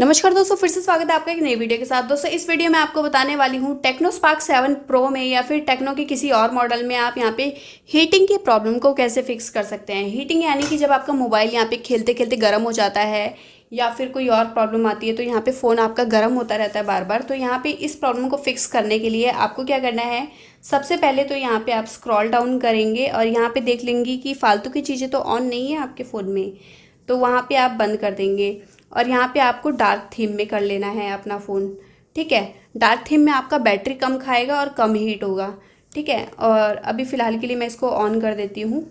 नमस्कार दोस्तों फिर से स्वागत है आपका एक नई वीडियो के साथ दोस्तों इस वीडियो में आपको बताने वाली हूँ टेक्नो स्पार्क सेवन प्रो में या फिर टेक्नो के किसी और मॉडल में आप यहाँ पे हीटिंग की प्रॉब्लम को कैसे फिक्स कर सकते हैं हीटिंग यानी कि जब आपका मोबाइल यहाँ पे खेलते खेलते गर्म हो जाता है या फिर कोई और प्रॉब्लम आती है तो यहाँ पर फ़ोन आपका गर्म होता रहता है बार बार तो यहाँ पर इस प्रॉब्लम को फिक्स करने के लिए आपको क्या करना है सबसे पहले तो यहाँ पर आप स्क्रॉल डाउन करेंगे और यहाँ पर देख लेंगे कि फ़ालतू की चीज़ें तो ऑन नहीं है आपके फ़ोन में तो वहाँ पर आप बंद कर देंगे और यहाँ पे आपको डार्क थीम में कर लेना है अपना फ़ोन ठीक है डार्क थीम में आपका बैटरी कम खाएगा और कम हीट होगा ठीक है और अभी फ़िलहाल के लिए मैं इसको ऑन कर देती हूँ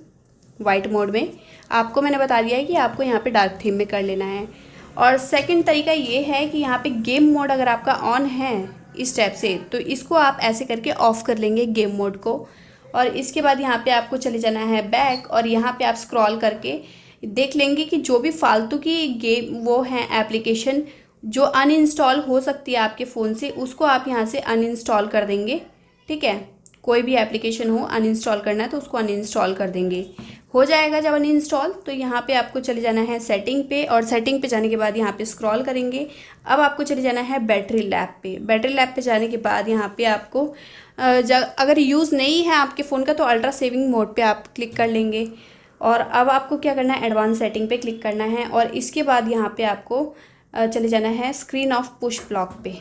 वाइट मोड में आपको मैंने बता दिया है कि आपको यहाँ पे डार्क थीम में कर लेना है और सेकंड तरीका ये है कि यहाँ पे गेम मोड अगर आपका ऑन है इस टाइप से तो इसको आप ऐसे करके ऑफ़ कर लेंगे गेम मोड को और इसके बाद यहाँ पे आपको चले जाना है बैक और यहाँ पे आप स्क्रॉल करके देख लेंगे कि जो भी फालतू की गेम वो हैं एप्लीकेशन जो अनइंस्टॉल हो सकती है आपके फ़ोन से उसको आप यहाँ से अनइंस्टॉल कर देंगे ठीक है कोई भी एप्लीकेशन हो अनइंस्टॉल करना है तो उसको अनइंस्टॉल कर देंगे हो जाएगा जब अनइंस्टॉल तो यहाँ पे आपको चले जाना है सेटिंग पे और सेटिंग पे जाने के बाद यहाँ पे स्क्रॉल करेंगे अब आपको चले जाना है बैटरी लैब पे बैटरी लैब पे जाने के बाद यहाँ पे आपको अगर यूज़ नहीं है आपके फ़ोन का तो अल्ट्रा सेविंग मोड पे आप क्लिक कर लेंगे और अब आपको क्या करना है एडवांस सेटिंग पे क्लिक करना है और इसके बाद यहाँ पे आपको चले जाना है स्क्रीन ऑफ पुश ब्लॉक पे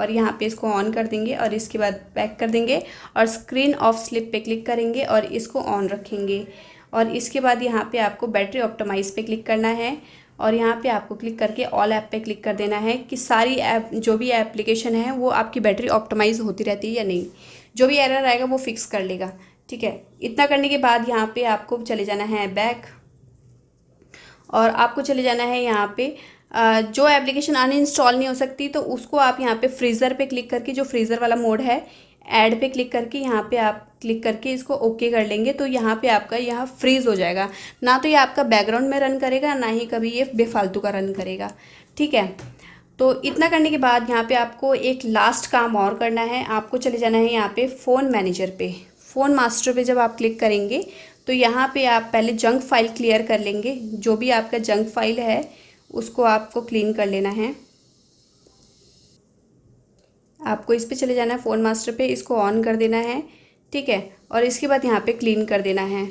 और यहाँ पे इसको ऑन कर देंगे और इसके बाद पैक कर देंगे और स्क्रीन ऑफ स्लिप पे क्लिक करेंगे और इसको ऑन रखेंगे और इसके बाद यहाँ पे आपको बैटरी ऑप्टोमाइज पे क्लिक करना है और यहाँ पे आपको क्लिक करके ऑल ऐप पे क्लिक कर देना है कि सारी ऐप जो भी एप्लीकेशन है वो आपकी बैटरी ऑप्टोमाइज़ होती रहती है या नहीं जो भी एरर आएगा वो फिक्स कर लेगा ठीक है इतना करने के बाद यहाँ पे आपको चले जाना है बैक और आपको चले जाना है यहाँ पे जो एप्लीकेशन अनइंस्टॉल नहीं हो सकती तो उसको आप यहाँ पे फ्रीज़र पे क्लिक करके जो फ्रीज़र वाला मोड है ऐड पे क्लिक करके यहाँ पे आप क्लिक करके इसको ओके कर लेंगे तो यहाँ पे आपका यह फ्रीज़ हो जाएगा ना तो ये आपका बैकग्राउंड में रन करेगा ना ही कभी ये बेफालतू का रन करेगा ठीक है तो इतना करने के बाद यहाँ पे आपको एक लास्ट काम और करना है आपको चले जाना है यहाँ पे फ़ोन मैनेजर पे फ़ोन मास्टर पे जब आप क्लिक करेंगे तो यहाँ पे आप पहले जंक फाइल क्लियर कर लेंगे जो भी आपका जंक फाइल है उसको आपको क्लीन कर लेना है आपको इस पे चले जाना है फ़ोन मास्टर पे इसको ऑन कर देना है ठीक है और इसके बाद यहाँ पे क्लीन कर देना है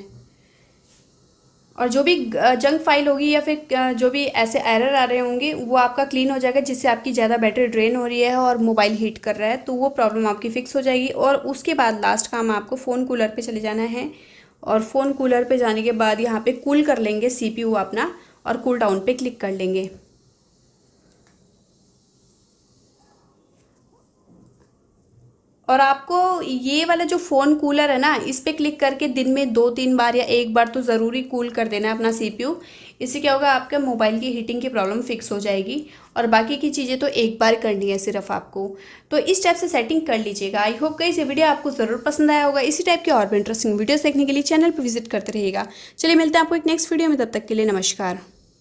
और जो भी जंक फाइल होगी या फिर जो भी ऐसे एरर आ रहे होंगे वो आपका क्लीन हो जाएगा जिससे आपकी ज़्यादा बैटरी ड्रेन हो रही है और मोबाइल हीट कर रहा है तो वो प्रॉब्लम आपकी फ़िक्स हो जाएगी और उसके बाद लास्ट काम आपको फ़ोन कूलर पे चले जाना है और फ़ोन कूलर पे जाने के बाद यहाँ पे कूल कर लेंगे सी अपना और कूल डाउन पर क्लिक कर लेंगे और आपको ये वाला जो फ़ोन कूलर है ना इस पर क्लिक करके दिन में दो तीन बार या एक बार तो ज़रूरी कूल कर देना है अपना सीपीयू इससे क्या होगा आपके मोबाइल की हीटिंग की प्रॉब्लम फिक्स हो जाएगी और बाकी की चीज़ें तो एक बार करनी है सिर्फ आपको तो इस टाइप से सेटिंग कर लीजिएगा आई होप कई से वीडियो आपको ज़रूर पसंद आया होगा इसी टाइप के और भी इंटरेस्टिंग वीडियोस देखने के लिए चैनल पर विजिट करते रहिएगा चलिए मिलते हैं आपको एक नेक्स्ट वीडियो में तब तक के लिए नमस्कार